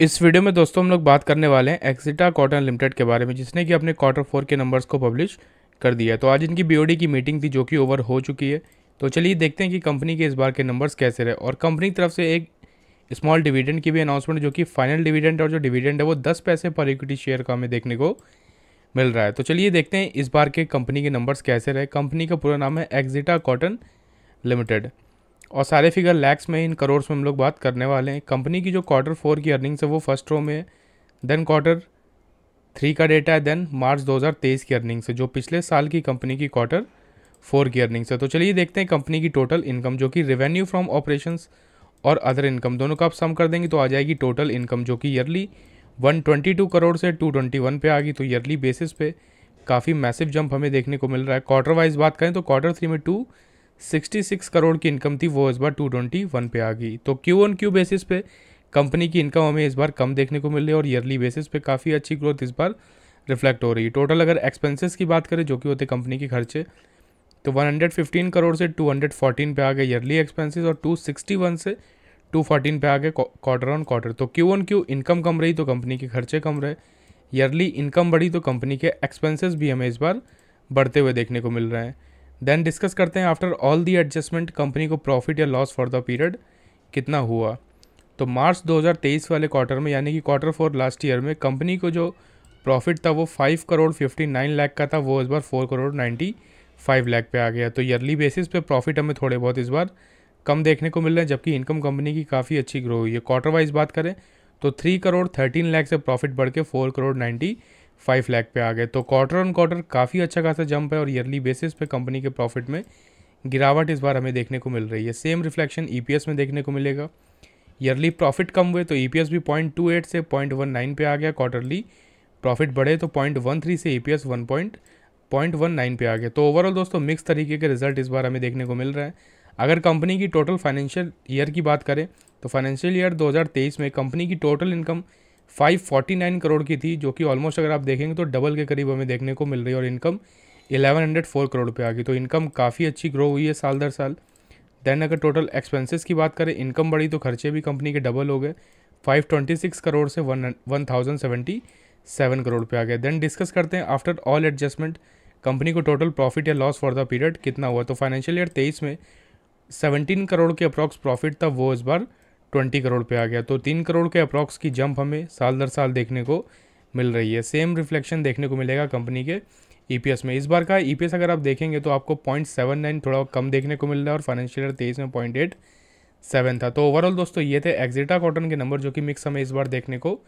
इस वीडियो में दोस्तों हम लोग बात करने वाले हैं एक्सिटा कॉटन लिमिटेड के बारे में जिसने कि अपने क्वार्टर फोर के नंबर्स को पब्लिश कर दिया तो आज इनकी बीओडी की मीटिंग थी जो कि ओवर हो चुकी है तो चलिए देखते हैं कि कंपनी के इस बार के नंबर्स कैसे रहे और कंपनी की तरफ से एक स्मॉल डिविडेंड की भी अनाउंसमेंट जो कि फाइनल डिविडेंड और जो डिविडेंड है वो दस पैसे पर इक्विटी शेयर का हमें देखने को मिल रहा है तो चलिए देखते हैं इस बार के कंपनी के नंबर्स कैसे रहे कंपनी का पूरा नाम है एग्जिटा कॉटन लिमिटेड और सारे फिगर लैक्स में इन करोड़ में हम लोग बात करने वाले हैं कंपनी की जो क्वार्टर फोर की अर्निंग्स है वो फर्स्ट रो में है देन क्वार्टर थ्री का डेटा है देन मार्च 2023 की अर्निंग्स है जो पिछले साल की कंपनी की क्वार्टर फोर की अर्निंग्स है तो चलिए देखते हैं कंपनी की टोटल इनकम जो कि रेवेन्यू फ्रॉम ऑपरेशंस और अदर इनकम दोनों का आप सम कर देंगे तो आ जाएगी टोटल इनकम जो कि ईयरली 122 करोड़ से 221 पे आ गई तो ईयरली बेसिस पे काफ़ी मैसिव जंप हमें देखने को मिल रहा है क्वार्टर वाइज बात करें तो क्वार्टर थ्री में टू 66 करोड़ की इनकम थी वो इस बार 221 पे आ गई तो क्यू ऑन क्यू बेसिस पे कंपनी की इनकम हमें इस बार कम देखने को मिल रही है और ईयरली बेसिस पे काफ़ी अच्छी ग्रोथ इस बार रिफ्लेक्ट हो रही है टोटल अगर एक्सपेंसेस की बात करें जो कि होते कंपनी के खर्चे तो 115 करोड़ से 214 पे आ गए ईयरली एक्सपेंसेस और 261 से 214 पे आ गए क्वार्टर ऑन क्वार्टर तो क्यू ऑन क्यू इनकम कम रही तो कंपनी के खर्चे कम रहे ईयरली इनकम बढ़ी तो कंपनी के एक्सपेंसेस भी हमें इस बार बढ़ते हुए देखने को मिल रहे हैं देन डिस्कस करते हैं after all the adjustment company को प्रॉफिट या लॉस फॉर द पीरियड कितना हुआ तो मार्च 2023 वाले क्वार्टर में यानी कि क्वार्टर फोर लास्ट ईयर में कंपनी को जो प्रॉफिट था वो five crore fifty nine lakh का था वो इस बार four crore ninety five lakh पे आ गया तो ईयरली बेसिस पे प्रॉफिट हमें थोड़े बहुत इस बार कम देखने को मिल रहे हैं जबकि इनकम कंपनी की काफ़ी अच्छी ग्रो हुई है क्वार्टर वाइज बात करें तो थ्री करोड़ थर्टीन लाख से प्रॉफिट बढ़ के four crore ninety five lakh पे आ गए तो क्वार्टर ऑन क्वार्टर काफ़ी अच्छा खासा जंप है और ईयरली बेसिस पे कंपनी के प्रॉफिट में गिरावट इस बार हमें देखने को मिल रही है सेम रिफ्लेक्शन ई में देखने को मिलेगा ईयरली प्रॉफिट कम हुए तो ई e भी पॉइंट टू एट से पॉइंट वन नाइन पे आ गया क्वार्टरली प्रॉफिट बढ़े तो पॉइंट वन थ्री से E P S one point point one nine पे आ गया तो ओवरऑल दोस्तों मिक्स तरीके के रिजल्ट इस बार हमें देखने को मिल रहा है अगर कंपनी की टोटल फाइनेंशियल ईयर की बात करें तो फाइनेंशियल ईयर 2023 में कंपनी की टोटल इनकम 549 करोड़ की थी जो कि ऑलमोस्ट अगर आप देखेंगे तो डबल के करीब हमें देखने को मिल रही है और इनकम 1104 करोड़ पे आ गई तो इनकम काफ़ी अच्छी ग्रो हुई है साल दर साल देन अगर टोटल एक्सपेंसेस की बात करें इनकम बढ़ी तो खर्चे भी कंपनी के डबल हो गए 526 करोड़ से one one thousand seventy seven crore पे आ गए देन डिस्कस करते हैं आफ्टर ऑल एडजस्टमेंट कंपनी को टोटल प्रॉफिट या लॉस फॉर द पीरियड कितना हुआ तो फाइनेंशियल ईयर तेईस में सेवनटीन करोड़ के अप्रॉक्स प्रॉफिट था वो इस बार ट्वेंटी करोड़ पे आ गया तो तीन करोड़ के अप्रॉक्स की जंप हमें साल दर साल देखने को मिल रही है सेम रिफ्लेक्शन देखने को मिलेगा कंपनी के ईपीएस e में इस बार का ईपीएस e अगर आप देखेंगे तो आपको पॉइंट सेवन नाइन थोड़ा कम देखने को मिल रहा है और फाइनेंशियल ईयर तेईस में पॉइंट एट सेवन था तो ओवरऑल दोस्तों ये थे एग्जिटा कॉटन के नंबर जो कि मिक्स हमें इस बार देखने को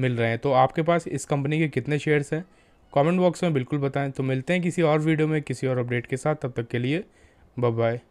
मिल रहे हैं तो आपके पास इस कंपनी के कितने शेयर्स हैं कमेंट बॉक्स में बिल्कुल बताएं तो मिलते हैं किसी और वीडियो में किसी और अपडेट के साथ तब तक के लिए बाय